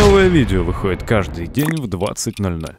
Новое видео выходит каждый день в 20.00.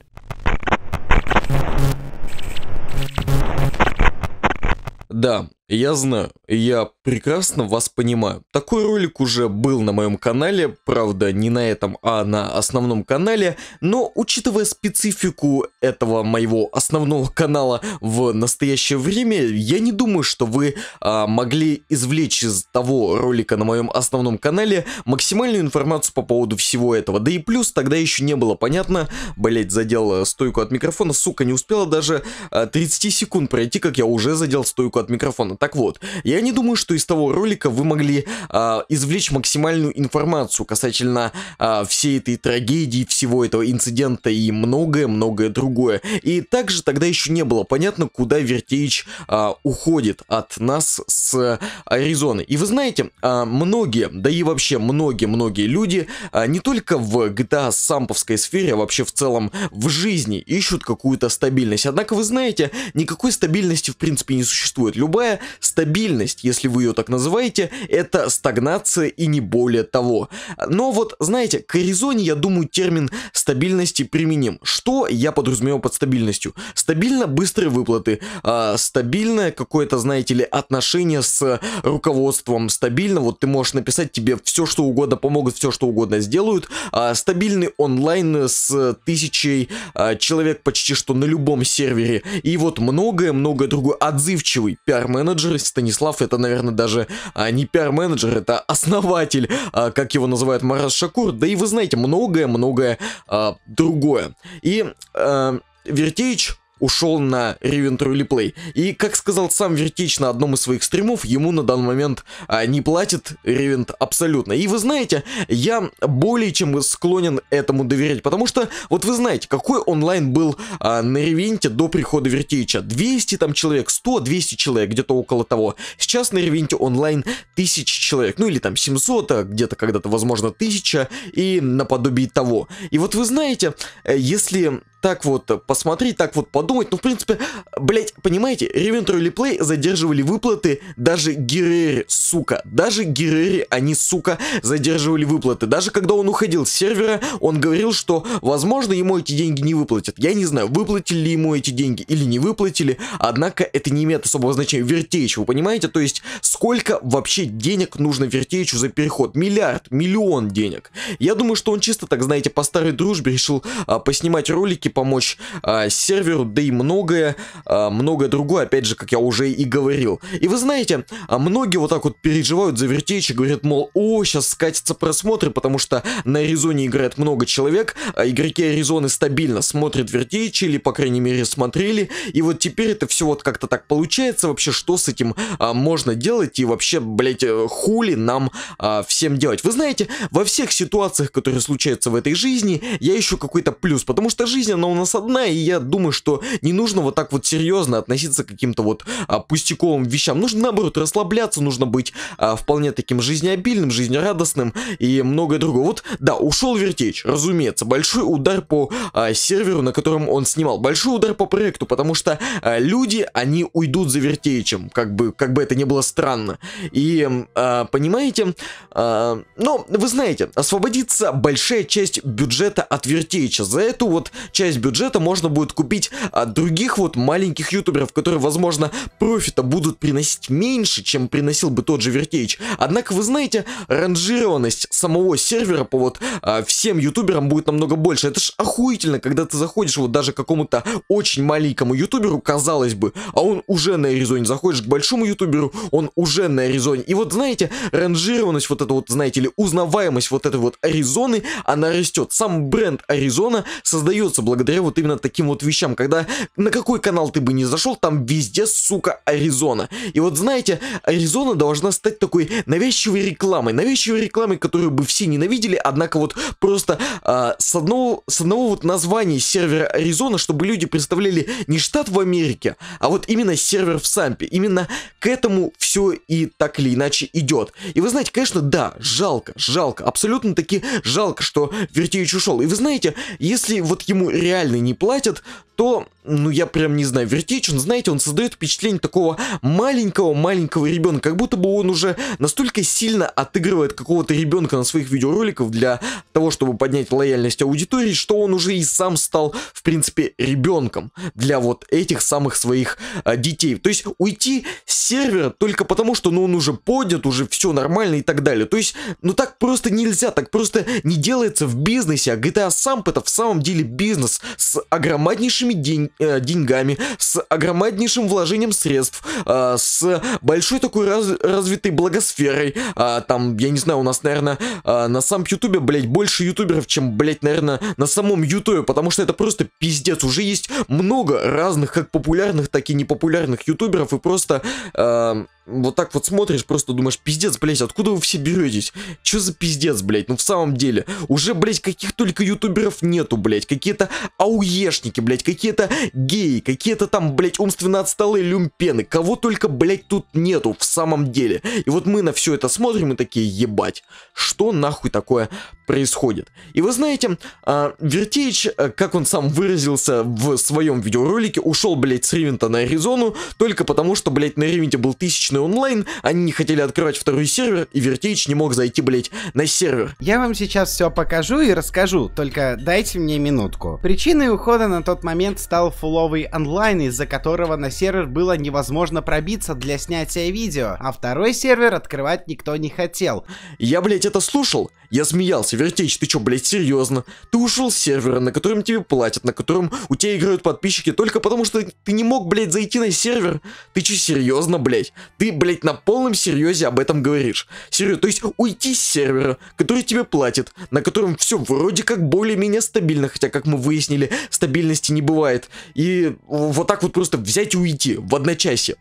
Да, я знаю, я прекрасно вас понимаю. Такой ролик уже был на моем канале, правда не на этом, а на основном канале, но учитывая специфику этого моего основного канала в настоящее время, я не думаю, что вы а, могли извлечь из того ролика на моем основном канале максимальную информацию по поводу всего этого. Да и плюс тогда еще не было понятно, блять, задел э, стойку от микрофона, сука, не успела даже 30 э, секунд пройти, как я уже задел стойку от микрофона. Так вот, я не думаю, что из того ролика вы могли а, извлечь максимальную информацию касательно а, всей этой трагедии, всего этого инцидента и многое-многое другое. И также тогда еще не было понятно, куда Вертеич а, уходит от нас с Аризоны. И вы знаете, а, многие, да и вообще многие-многие люди, а, не только в GTA а самповской сфере, а вообще в целом в жизни ищут какую-то стабильность. Однако вы знаете, никакой стабильности в принципе не существует. Любая стабильность, если вы ее так называете, это стагнация и не более того. Но вот, знаете, к Аризоне, я думаю, термин стабильности применим. Что я подразумеваю под стабильностью? Стабильно быстрые выплаты, э, стабильное какое-то, знаете ли, отношение с руководством, стабильно, вот ты можешь написать, тебе все что угодно помогут, все что угодно сделают, э, стабильный онлайн с тысячей э, человек почти что на любом сервере, и вот многое-многое другое, отзывчивый пиар-менеджер, пиар-менеджер. Станислав это, наверное, даже а, не пиар-менеджер, это основатель, а, как его называют Марас Шакур. Да и вы знаете, многое-многое а, другое. И а, Вертеич ушел на Ревентру Плей. И, как сказал сам Вертич на одном из своих стримов, ему на данный момент а, не платит Ревент абсолютно. И вы знаете, я более чем склонен этому доверять, потому что, вот вы знаете, какой онлайн был а, на Ревенте до прихода Вертича? 200 там человек, 100, 200 человек, где-то около того. Сейчас на Ревенте онлайн 1000 человек, ну или там 700, а где-то когда-то, возможно, 1000 и наподобие того. И вот вы знаете, э, если так вот э, посмотреть, так вот подумать. Ну, в принципе, блять, понимаете, или Плей задерживали выплаты даже Герери, сука. Даже Герери, они, сука, задерживали выплаты. Даже когда он уходил с сервера, он говорил, что, возможно, ему эти деньги не выплатят. Я не знаю, выплатили ли ему эти деньги или не выплатили, однако это не имеет особого значения. Вертеич, вы понимаете? То есть, сколько вообще денег нужно Вертеичу за переход? Миллиард, миллион денег. Я думаю, что он чисто так, знаете, по старой дружбе решил а, поснимать ролики можете помочь э, серверу, да и многое, э, а, многое другое, опять же, как я уже и говорил. И вы знаете, а, многие вот так вот переживают за вертечи, говорят, мол, о, сейчас скатятся просмотры, потому что на Аризоне играет много человек, а игроки Аризоны стабильно смотрят вертечи, или, по крайней мере, смотрели, и вот теперь это все вот как-то так получается, вообще, что с этим а, можно делать, и вообще, блять, э, хули нам а, всем делать. Вы знаете, во всех ситуациях, которые случаются в этой жизни, я ищу какой-то плюс, потому что жизнь, она у нас одна, и я думаю, что не нужно вот так вот серьезно относиться к каким-то вот а, пустяковым вещам. Нужно, наоборот, расслабляться, нужно быть а, вполне таким жизнеобильным, жизнерадостным и многое другое. Вот, да, ушел вертеч, разумеется. Большой удар по а, серверу, на котором он снимал. Большой удар по проекту, потому что а, люди, они уйдут за вертечем, как бы, как бы это ни было странно. И, а, понимаете, а, но вы знаете, освободится большая часть бюджета от вертеча. За эту вот часть часть бюджета можно будет купить от а, других вот маленьких ютуберов, которые, возможно, профита будут приносить меньше, чем приносил бы тот же Вертеич. Однако, вы знаете, ранжированность самого сервера по вот а, всем ютуберам будет намного больше. Это ж охуительно, когда ты заходишь вот даже какому-то очень маленькому ютуберу, казалось бы, а он уже на Аризоне. Заходишь к большому ютуберу, он уже на Аризоне. И вот, знаете, ранжированность вот эта вот, знаете ли, узнаваемость вот этой вот Аризоны, она растет. Сам бренд Аризона создается благодаря благодаря вот именно таким вот вещам, когда на какой канал ты бы не зашел, там везде, сука, Аризона. И вот знаете, Аризона должна стать такой навязчивой рекламой, навязчивой рекламой, которую бы все ненавидели, однако вот просто а, с, одного, с одного вот названия сервера Аризона, чтобы люди представляли не штат в Америке, а вот именно сервер в Сампе. Именно к этому все и так или иначе идет. И вы знаете, конечно, да, жалко, жалко, абсолютно таки жалко, что Вертевич ушел. И вы знаете, если вот ему реально реально не платят, то ну я прям не знаю, вертичен, знаете, он создает впечатление такого маленького-маленького ребенка, как будто бы он уже настолько сильно отыгрывает какого-то ребенка на своих видеороликах для того, чтобы поднять лояльность аудитории, что он уже и сам стал, в принципе, ребенком для вот этих самых своих а, детей. То есть уйти с сервера только потому, что ну он уже поднят, уже все нормально и так далее. То есть, ну так просто нельзя, так просто не делается в бизнесе, а GTA Samp это в самом деле бизнес с огромнейшими деньгами Э, деньгами, с огромнейшим вложением средств, э, с большой такой раз, развитой благосферой. А, там, я не знаю, у нас, наверное, э, на самом Ютубе, блядь, больше ютуберов, чем, блядь, наверное, на самом Ютубе, потому что это просто пиздец. Уже есть много разных, как популярных, так и непопулярных ютуберов, и просто... Э, вот так вот смотришь, просто думаешь, пиздец, блядь, откуда вы все беретесь? Чё за пиздец, блядь? Ну в самом деле, уже, блядь, каких только ютуберов нету, блядь. Какие-то ауешники, блядь, какие-то геи, какие-то там, блядь, умственно отсталые люмпены. Кого только, блядь, тут нету в самом деле. И вот мы на все это смотрим и такие, ебать, что нахуй такое происходит. И вы знаете, а, Вертеич, э, как он сам выразился в своем видеоролике, ушел, блядь, с Ривента на Аризону только потому, что, блядь, на Ривенте был тысячный онлайн, они не хотели открывать второй сервер, и Вертеич не мог зайти, блядь, на сервер. Я вам сейчас все покажу и расскажу, только дайте мне минутку. Причиной ухода на тот момент стал фуловый онлайн, из-за которого на сервер было невозможно пробиться для снятия видео, а второй сервер открывать никто не хотел. Я, блядь, это слушал, я смеялся, Вертич, ты чё, блядь, серьезно? Ты ушел с сервера, на котором тебе платят, на котором у тебя играют подписчики, только потому что ты не мог, блядь, зайти на сервер? Ты чё, серьезно, блядь? Ты, блядь, на полном серьезе об этом говоришь. Серьезно, то есть уйти с сервера, который тебе платит, на котором все вроде как более-менее стабильно, хотя, как мы выяснили, стабильности не бывает. И вот так вот просто взять и уйти в одночасье.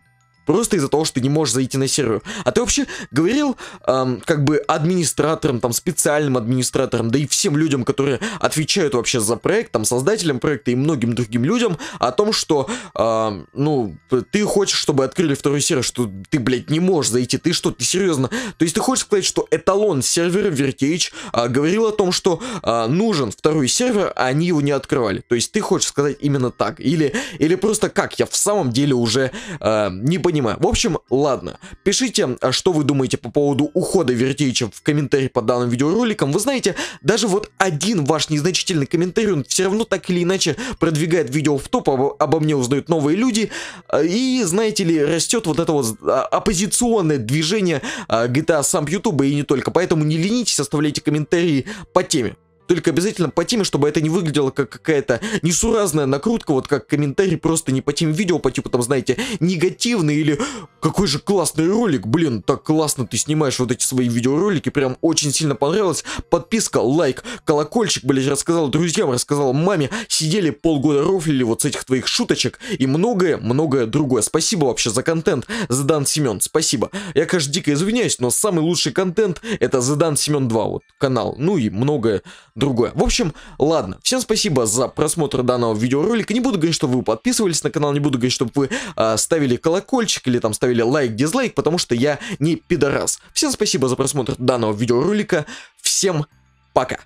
Просто из-за того, что ты не можешь зайти на сервер. А ты вообще говорил, эм, как бы администратором, там, специальным администратором, да и всем людям, которые отвечают вообще за проект, там, создателям проекта и многим другим людям о том, что, эм, ну, ты хочешь, чтобы открыли второй сервер, что ты, блядь, не можешь зайти, ты что, ты серьезно? То есть ты хочешь сказать, что эталон сервера Vertage э, а, говорил о том, что э, нужен второй сервер, а они его не открывали. То есть ты хочешь сказать именно так? Или, или просто как? Я в самом деле уже э, не понимаю понимаю. В общем, ладно. Пишите, а, что вы думаете по поводу ухода Вертича в комментарии под данным видеороликом. Вы знаете, даже вот один ваш незначительный комментарий, он все равно так или иначе продвигает видео в топ, об, обо мне узнают новые люди. А, и, знаете ли, растет вот это вот а, оппозиционное движение GTA сам YouTube и не только. Поэтому не ленитесь, оставляйте комментарии по теме. Только обязательно по теме, чтобы это не выглядело как какая-то несуразная накрутка, вот как комментарий просто не по теме видео, по типу там, знаете, негативный или какой же классный ролик, блин, так классно ты снимаешь вот эти свои видеоролики, прям очень сильно понравилось. Подписка, лайк, колокольчик, блин, рассказал друзьям, рассказал маме, сидели полгода рофлили вот с этих твоих шуточек и многое-многое другое. Спасибо вообще за контент, Задан Семен, спасибо. Я, конечно, дико извиняюсь, но самый лучший контент это Задан Семен 2, вот канал, ну и многое другое. В общем, ладно. Всем спасибо за просмотр данного видеоролика. Не буду говорить, что вы подписывались на канал, не буду говорить, чтобы вы э, ставили колокольчик или там ставили лайк, дизлайк, потому что я не пидорас. Всем спасибо за просмотр данного видеоролика. Всем пока.